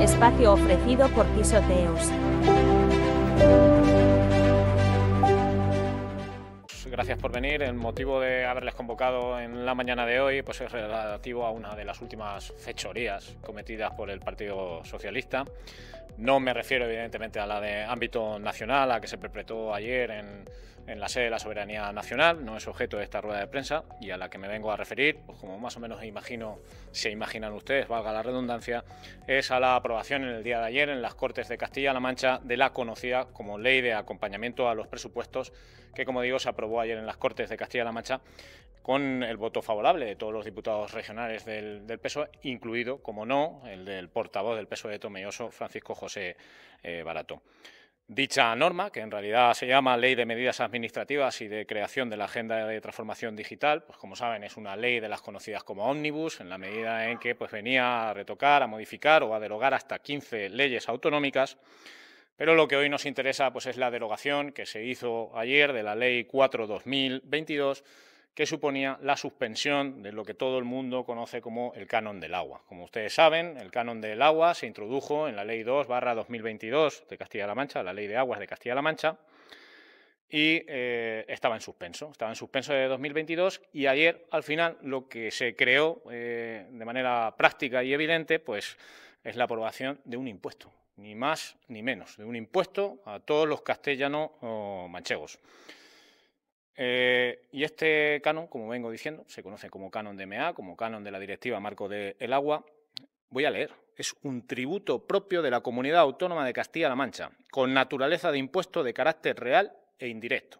Espacio ofrecido por Pisoteos. gracias por venir. El motivo de haberles convocado en la mañana de hoy pues es relativo a una de las últimas fechorías cometidas por el Partido Socialista. No me refiero evidentemente a la de ámbito nacional, a que se perpetró ayer en en la sede de la soberanía nacional, no es objeto de esta rueda de prensa y a la que me vengo a referir, pues como más o menos imagino, se imaginan ustedes, valga la redundancia, es a la aprobación en el día de ayer en las Cortes de Castilla-La Mancha de la conocida como Ley de Acompañamiento a los Presupuestos, que como digo se aprobó ayer en las Cortes de Castilla-La Mancha con el voto favorable de todos los diputados regionales del, PESO, PSOE, incluido, como no, el del portavoz del PSOE de Tomelloso, Francisco José eh, Barato. Dicha norma, que en realidad se llama Ley de Medidas Administrativas y de Creación de la Agenda de Transformación Digital, pues como saben es una ley de las conocidas como ómnibus, en la medida en que pues, venía a retocar, a modificar o a derogar hasta 15 leyes autonómicas, pero lo que hoy nos interesa pues, es la derogación que se hizo ayer de la Ley 4-2022, que suponía la suspensión de lo que todo el mundo conoce como el canon del agua. Como ustedes saben, el canon del agua se introdujo en la Ley 2 2022 de Castilla-La Mancha, la Ley de Aguas de Castilla-La Mancha, y eh, estaba en suspenso. Estaba en suspenso desde 2022 y ayer, al final, lo que se creó eh, de manera práctica y evidente, pues es la aprobación de un impuesto, ni más ni menos, de un impuesto a todos los castellanos manchegos. Eh, y este canon, como vengo diciendo, se conoce como canon de MA, como canon de la Directiva Marco del el Agua. Voy a leer. Es un tributo propio de la comunidad autónoma de Castilla-La Mancha, con naturaleza de impuesto de carácter real e indirecto.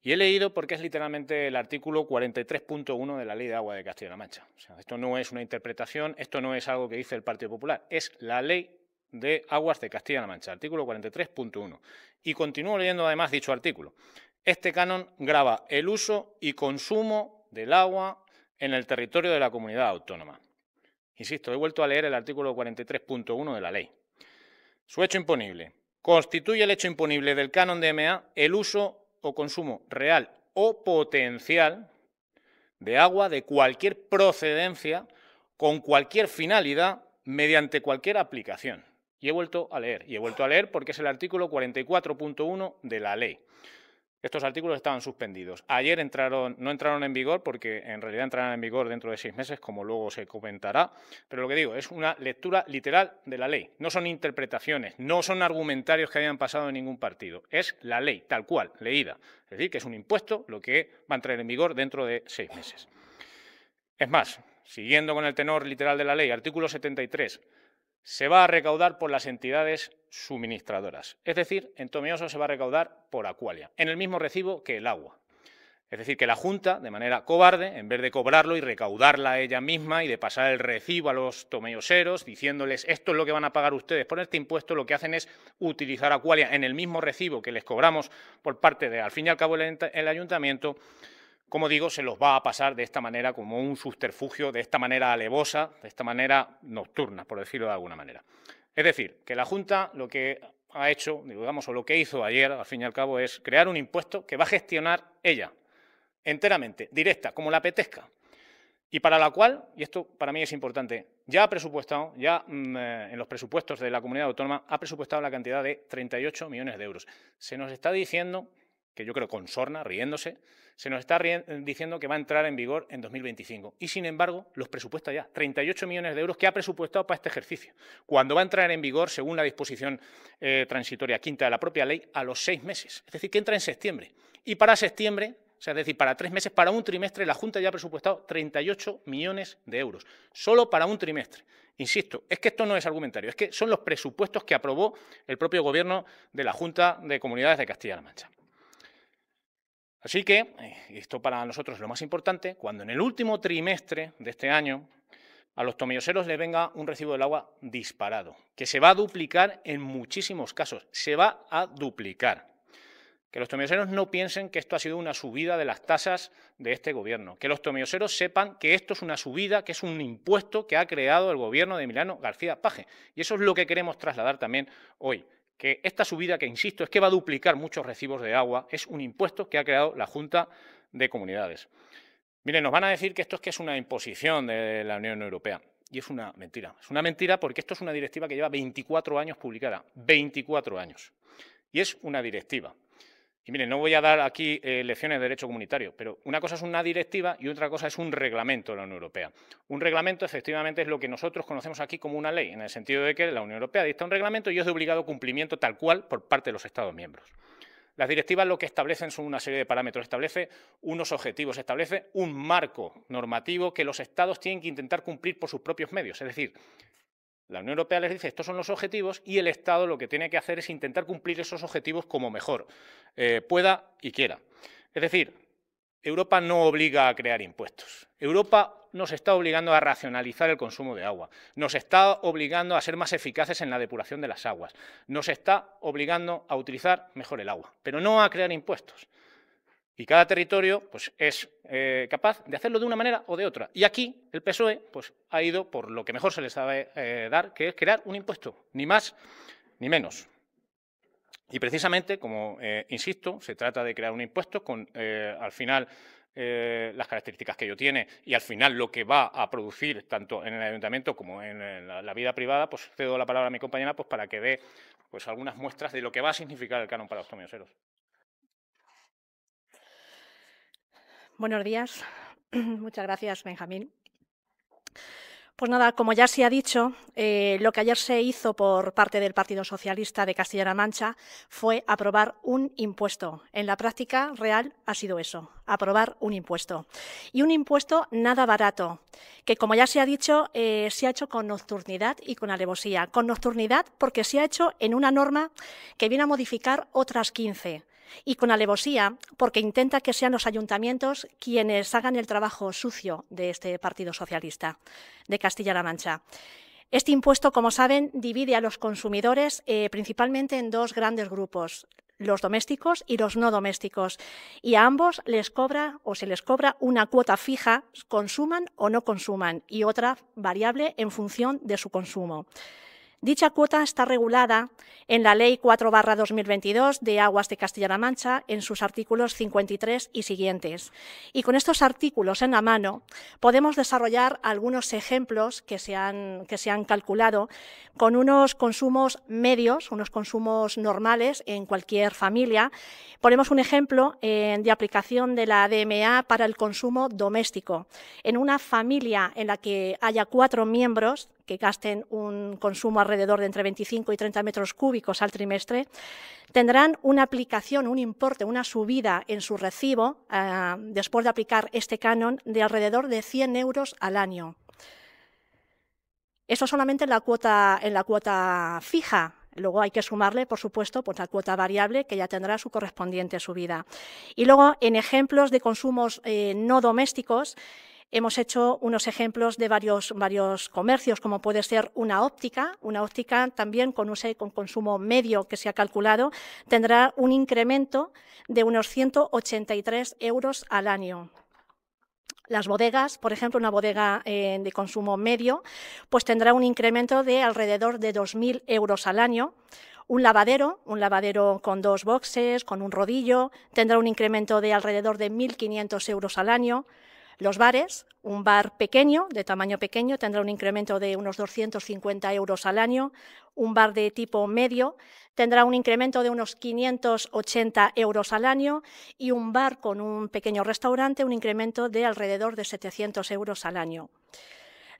Y he leído porque es literalmente el artículo 43.1 de la Ley de Agua de Castilla-La Mancha. O sea, esto no es una interpretación, esto no es algo que dice el Partido Popular, es la Ley de Aguas de Castilla-La Mancha, artículo 43.1. Y continúo leyendo además dicho artículo. Este canon graba el uso y consumo del agua en el territorio de la comunidad autónoma. Insisto, he vuelto a leer el artículo 43.1 de la ley. Su hecho imponible. Constituye el hecho imponible del canon de MA el uso o consumo real o potencial de agua de cualquier procedencia, con cualquier finalidad, mediante cualquier aplicación. Y he vuelto a leer, y he vuelto a leer porque es el artículo 44.1 de la ley. Estos artículos estaban suspendidos. Ayer entraron, no entraron en vigor porque en realidad entrarán en vigor dentro de seis meses, como luego se comentará. Pero lo que digo, es una lectura literal de la ley. No son interpretaciones, no son argumentarios que hayan pasado en ningún partido. Es la ley, tal cual, leída. Es decir, que es un impuesto lo que va a entrar en vigor dentro de seis meses. Es más, siguiendo con el tenor literal de la ley, artículo 73 se va a recaudar por las entidades suministradoras. Es decir, en Tomeoso se va a recaudar por Acualia, en el mismo recibo que el agua. Es decir, que la Junta, de manera cobarde, en vez de cobrarlo y recaudarla ella misma y de pasar el recibo a los tomeoseros diciéndoles esto es lo que van a pagar ustedes por este impuesto, lo que hacen es utilizar Acualia en el mismo recibo que les cobramos por parte de, al fin y al cabo, el ayuntamiento como digo, se los va a pasar de esta manera, como un subterfugio, de esta manera alevosa, de esta manera nocturna, por decirlo de alguna manera. Es decir, que la Junta lo que ha hecho, digamos, o lo que hizo ayer, al fin y al cabo, es crear un impuesto que va a gestionar ella, enteramente, directa, como la apetezca, y para la cual, y esto para mí es importante, ya ha presupuestado, ya mm, eh, en los presupuestos de la comunidad autónoma, ha presupuestado la cantidad de 38 millones de euros. Se nos está diciendo que yo creo con sorna, riéndose, se nos está diciendo que va a entrar en vigor en 2025. Y sin embargo, los presupuestos ya, 38 millones de euros que ha presupuestado para este ejercicio, cuando va a entrar en vigor, según la disposición eh, transitoria quinta de la propia ley, a los seis meses. Es decir, que entra en septiembre. Y para septiembre, o sea, es decir, para tres meses, para un trimestre, la Junta ya ha presupuestado 38 millones de euros, solo para un trimestre. Insisto, es que esto no es argumentario, es que son los presupuestos que aprobó el propio Gobierno de la Junta de Comunidades de Castilla-La Mancha. Así que, eh, esto para nosotros es lo más importante, cuando en el último trimestre de este año a los tomilloseros les venga un recibo del agua disparado, que se va a duplicar en muchísimos casos, se va a duplicar. Que los tomilloseros no piensen que esto ha sido una subida de las tasas de este gobierno. Que los tomilloseros sepan que esto es una subida, que es un impuesto que ha creado el gobierno de Milano García Paje. Y eso es lo que queremos trasladar también hoy que esta subida, que insisto, es que va a duplicar muchos recibos de agua, es un impuesto que ha creado la Junta de Comunidades. Miren, nos van a decir que esto es que es una imposición de la Unión Europea. Y es una mentira. Es una mentira porque esto es una directiva que lleva 24 años publicada. 24 años. Y es una directiva no voy a dar aquí eh, lecciones de derecho comunitario, pero una cosa es una directiva y otra cosa es un reglamento de la Unión Europea. Un reglamento, efectivamente, es lo que nosotros conocemos aquí como una ley, en el sentido de que la Unión Europea dicta un reglamento y es de obligado cumplimiento tal cual por parte de los Estados miembros. Las directivas lo que establecen son una serie de parámetros, establece unos objetivos, establece un marco normativo que los Estados tienen que intentar cumplir por sus propios medios. Es decir, la Unión Europea les dice estos son los objetivos y el Estado lo que tiene que hacer es intentar cumplir esos objetivos como mejor. Eh, pueda y quiera. Es decir, Europa no obliga a crear impuestos. Europa nos está obligando a racionalizar el consumo de agua, nos está obligando a ser más eficaces en la depuración de las aguas, nos está obligando a utilizar mejor el agua, pero no a crear impuestos. Y cada territorio pues, es eh, capaz de hacerlo de una manera o de otra. Y aquí el PSOE pues, ha ido por lo que mejor se le sabe eh, dar, que es crear un impuesto, ni más ni menos. Y precisamente, como eh, insisto, se trata de crear un impuesto con, eh, al final, eh, las características que yo tiene y al final lo que va a producir tanto en el ayuntamiento como en, la, vida privada, pues cedo la palabra a mi compañera pues, para que dé pues, algunas muestras de lo que va a significar el canon para los tomioseros. Buenos días. Muchas gracias, Benjamín. Pues nada, como ya se ha dicho, eh, lo que ayer se hizo por parte del Partido Socialista de Castilla-La Mancha fue aprobar un impuesto. En la práctica real ha sido eso, aprobar un impuesto. Y un impuesto nada barato, que como ya se ha dicho, eh, se ha hecho con nocturnidad y con alevosía. Con nocturnidad porque se ha hecho en una norma que viene a modificar otras 15 y con alevosía porque intenta que sean los ayuntamientos quienes hagan el trabajo sucio de este Partido Socialista de Castilla-La Mancha. Este impuesto, como saben, divide a los consumidores eh, principalmente en dos grandes grupos los domésticos y los no domésticos, y a ambos les cobra o se les cobra una cuota fija, consuman o no consuman, y otra variable en función de su consumo. Dicha cuota está regulada en la Ley 4-2022 de Aguas de Castilla-La Mancha en sus artículos 53 y siguientes. Y con estos artículos en la mano podemos desarrollar algunos ejemplos que se han, que se han calculado con unos consumos medios, unos consumos normales en cualquier familia. Ponemos un ejemplo eh, de aplicación de la DMA para el consumo doméstico. En una familia en la que haya cuatro miembros, que gasten un consumo alrededor de entre 25 y 30 metros cúbicos al trimestre, tendrán una aplicación, un importe, una subida en su recibo eh, después de aplicar este canon de alrededor de 100 euros al año. Eso solamente en la cuota, en la cuota fija. Luego hay que sumarle, por supuesto, pues la cuota variable que ya tendrá su correspondiente subida. Y luego, en ejemplos de consumos eh, no domésticos, Hemos hecho unos ejemplos de varios, varios comercios, como puede ser una óptica. Una óptica también con un con consumo medio que se ha calculado tendrá un incremento de unos 183 euros al año. Las bodegas, por ejemplo, una bodega eh, de consumo medio, pues tendrá un incremento de alrededor de 2.000 euros al año. Un lavadero, un lavadero con dos boxes, con un rodillo, tendrá un incremento de alrededor de 1.500 euros al año los bares, un bar pequeño, de tamaño pequeño, tendrá un incremento de unos 250 euros al año. Un bar de tipo medio tendrá un incremento de unos 580 euros al año y un bar con un pequeño restaurante un incremento de alrededor de 700 euros al año.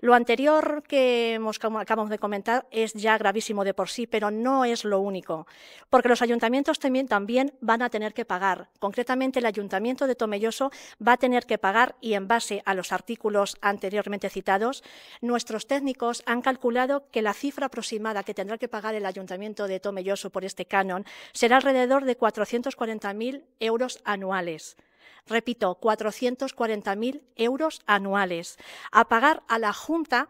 Lo anterior que acabamos de comentar es ya gravísimo de por sí, pero no es lo único, porque los ayuntamientos también, también van a tener que pagar. Concretamente, el ayuntamiento de Tomelloso va a tener que pagar, y en base a los artículos anteriormente citados, nuestros técnicos han calculado que la cifra aproximada que tendrá que pagar el ayuntamiento de Tomelloso por este canon será alrededor de 440.000 euros anuales repito, 440.000 euros anuales, a pagar a la Junta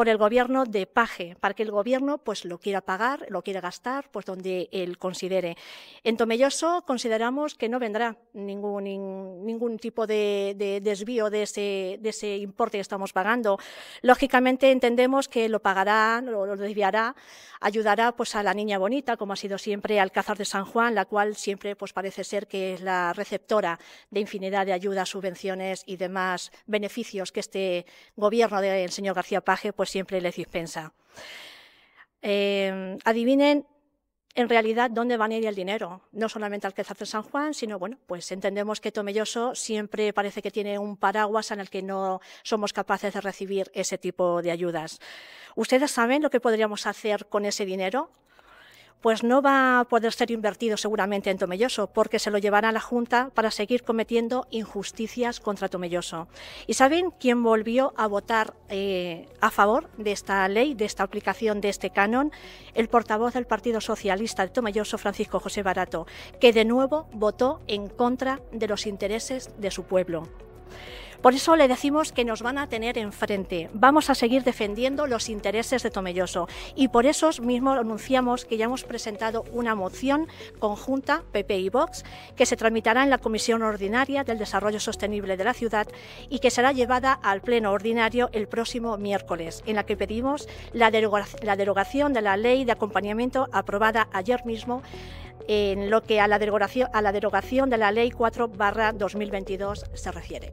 por el gobierno de Paje, para que el gobierno pues lo quiera pagar, lo quiera gastar, pues donde él considere. En Tomelloso consideramos que no vendrá ningún, ningún tipo de, desvío de ese, de ese, importe que estamos pagando. Lógicamente entendemos que lo pagará, lo, desviará, ayudará pues a la niña bonita, como ha sido siempre Alcázar de San Juan, la cual siempre pues parece ser que es la receptora de infinidad de ayudas, subvenciones y demás beneficios que este gobierno del señor García Paje pues siempre les dispensa. Em, adivinen en realidad dónde va a ir el dinero, no solamente al que hace San Juan, sino bueno, pues entendemos que Tomelloso siempre parece que tiene un paraguas en el que no somos capaces de recibir ese tipo de ayudas. ¿Ustedes saben lo que podríamos hacer con ese dinero? pues no va a poder ser invertido seguramente en Tomelloso, porque se lo llevará a la Junta para seguir cometiendo injusticias contra Tomelloso. ¿Y saben quién volvió a votar eh, a favor de esta ley, de esta aplicación de este canon? El portavoz del Partido Socialista de Tomelloso, Francisco José Barato, que de nuevo votó en contra de los intereses de su pueblo. Por eso le decimos que nos van a tener enfrente. Vamos a seguir defendiendo los intereses de Tomelloso y por eso mismo anunciamos que ya hemos presentado una moción conjunta PP y Vox que se tramitará en la Comisión Ordinaria del Desarrollo Sostenible de la Ciudad y que será llevada al Pleno Ordinario el próximo miércoles, en la que pedimos la, derogación de la Ley de Acompañamiento aprobada ayer mismo en lo que a la derogación, a la derogación de la Ley 4 2022 se refiere.